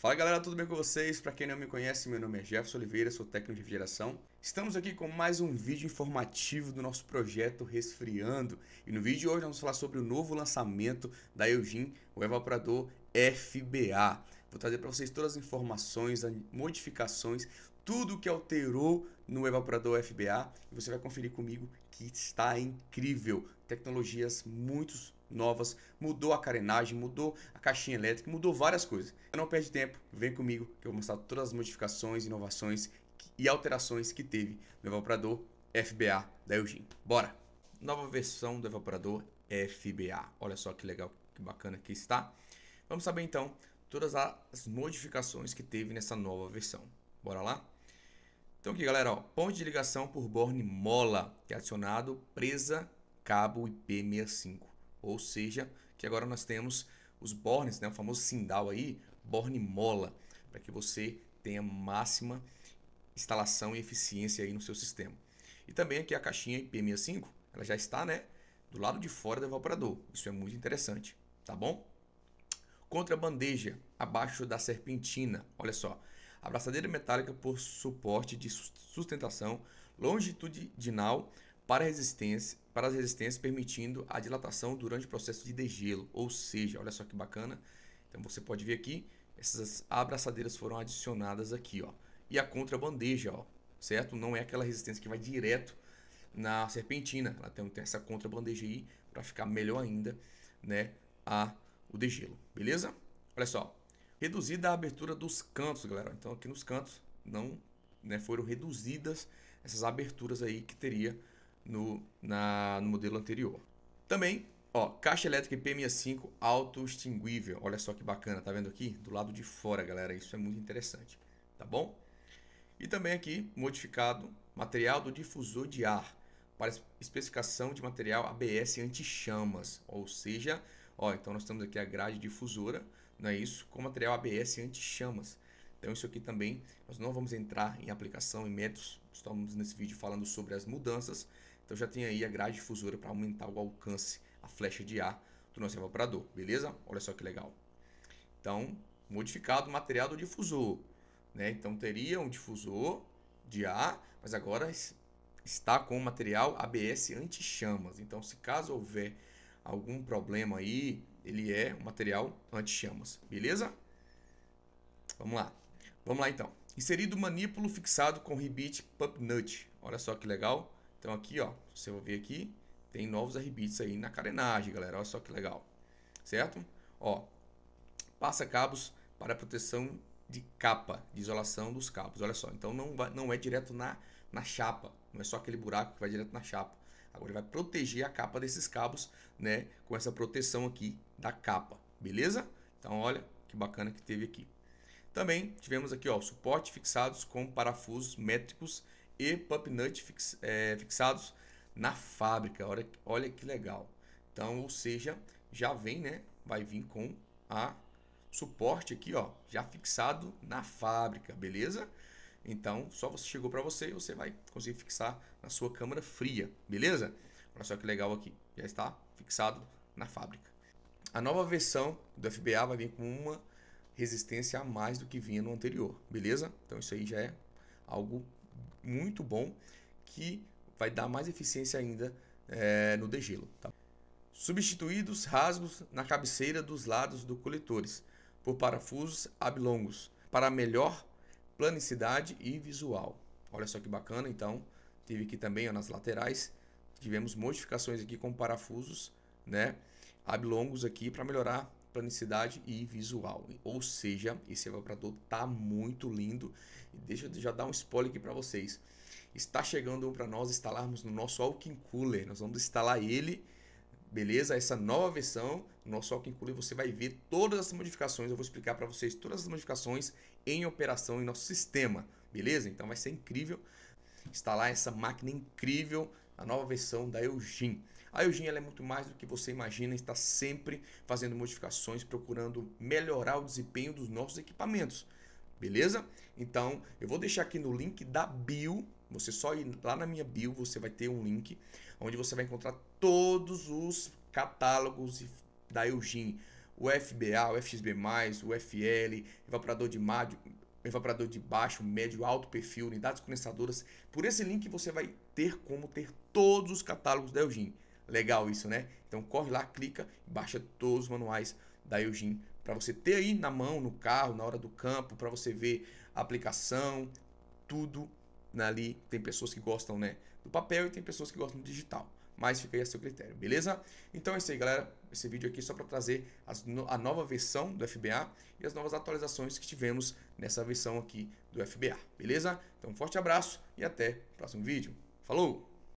Fala galera, tudo bem com vocês? Para quem não me conhece, meu nome é Jefferson Oliveira, sou técnico de refrigeração. Estamos aqui com mais um vídeo informativo do nosso projeto Resfriando. E no vídeo de hoje vamos falar sobre o novo lançamento da Eugene, o evaporador FBA. Vou trazer para vocês todas as informações, as modificações, tudo que alterou no evaporador FBA. E você vai conferir comigo que está incrível. Tecnologias muito novas, mudou a carenagem, mudou a caixinha elétrica, mudou várias coisas. Não perde tempo, vem comigo que eu vou mostrar todas as modificações, inovações e alterações que teve no evaporador FBA da Eugene. Bora! Nova versão do evaporador FBA. Olha só que legal, que bacana que está. Vamos saber então todas as modificações que teve nessa nova versão. Bora lá? Então aqui galera, ó, ponto de ligação por borne mola, que é adicionado presa cabo IP65. Ou seja, que agora nós temos os bornes, né, o famoso sindal aí, borne mola, para que você tenha máxima instalação e eficiência aí no seu sistema. E também aqui a caixinha IP65, ela já está, né, do lado de fora do evaporador. Isso é muito interessante, tá bom? Contra a bandeja, abaixo da serpentina, olha só. abraçadeira metálica por suporte de sustentação longitudinal para, resistência, para as resistências, permitindo a dilatação durante o processo de degelo. Ou seja, olha só que bacana. Então você pode ver aqui, essas abraçadeiras foram adicionadas aqui, ó. E a contrabandeja, ó, certo? Não é aquela resistência que vai direto na serpentina. Ela tem, tem essa contrabandeja aí para ficar melhor ainda, né, a o degelo, beleza? Olha só, reduzida a abertura dos cantos, galera. Então aqui nos cantos não né, foram reduzidas essas aberturas aí que teria no, na, no modelo anterior. Também, ó, caixa elétrica IP65 auto-extinguível. Olha só que bacana, tá vendo aqui? Do lado de fora, galera. Isso é muito interessante, tá bom? E também aqui, modificado, material do difusor de ar para especificação de material ABS anti-chamas, ou seja, ó, então nós temos aqui a grade difusora, não é isso? Com material ABS anti-chamas. Então isso aqui também, nós não vamos entrar em aplicação, em métodos, estamos nesse vídeo falando sobre as mudanças, então já tem aí a grade difusora para aumentar o alcance, a flecha de ar do nosso evaporador, beleza? Olha só que legal. Então, modificado o material do difusor, né? Então teria um difusor de ar, mas agora está com o material ABS anti-chamas. Então, se caso houver algum problema aí, ele é um material anti-chamas, beleza? Vamos lá. Vamos lá então. Inserido o manípulo fixado com ribite pump nut. Olha só que legal. Então aqui, ó, você vai ver aqui, tem novos arrebits aí na carenagem, galera. Olha só que legal. Certo? Ó, passa cabos para proteção de capa, de isolação dos cabos. Olha só, então não, vai, não é direto na, na chapa, não é só aquele buraco que vai direto na chapa. Agora ele vai proteger a capa desses cabos, né? Com essa proteção aqui da capa, beleza? Então olha que bacana que teve aqui. Também tivemos aqui, ó, suporte fixados com parafusos métricos e PupNut fix, é, fixados na fábrica. Olha, olha que legal. Então, ou seja, já vem, né? Vai vir com a suporte aqui, ó, já fixado na fábrica, beleza? Então, só você chegou para você, você vai conseguir fixar na sua câmera fria, beleza? Olha só que legal aqui, já está fixado na fábrica. A nova versão do FBA vai vir com uma resistência a mais do que vinha no anterior, beleza? Então isso aí já é algo muito bom que vai dar mais eficiência ainda é, no degelo. Tá? Substituídos rasgos na cabeceira dos lados do coletores por parafusos ablongos para melhor planicidade e visual. Olha só que bacana, então, tive aqui também ó, nas laterais, tivemos modificações aqui com parafusos, né, ablongos aqui para melhorar planicidade e visual. Ou seja, esse evaporador tá muito lindo. Deixa eu já dar um spoiler aqui para vocês. Está chegando para nós instalarmos no nosso Alkin Cooler. Nós vamos instalar ele, beleza? Essa nova versão, nosso Alkin Cooler, você vai ver todas as modificações. Eu vou explicar para vocês todas as modificações em operação em nosso sistema, beleza? Então vai ser incrível instalar essa máquina incrível, a nova versão da Eugene. A Eugenia é muito mais do que você imagina, está sempre fazendo modificações, procurando melhorar o desempenho dos nossos equipamentos. Beleza? Então, eu vou deixar aqui no link da bio. Você só ir lá na minha bio, você vai ter um link onde você vai encontrar todos os catálogos da Eugene. O FBA, o FXB+, o FL, evaporador de mádio, evaporador de baixo, médio, alto perfil, unidades condensadoras. Por esse link você vai ter como ter todos os catálogos da Eugene. Legal isso, né? Então corre lá, clica e baixa todos os manuais da Eugene para você ter aí na mão, no carro, na hora do campo, para você ver a aplicação, tudo né, ali. Tem pessoas que gostam, né, do papel e tem pessoas que gostam do digital. Mas fica aí a seu critério, beleza? Então é isso aí, galera. Esse vídeo aqui é só para trazer as, a nova versão do FBA e as novas atualizações que tivemos nessa versão aqui do FBA, beleza? Então, um forte abraço e até o próximo vídeo. Falou!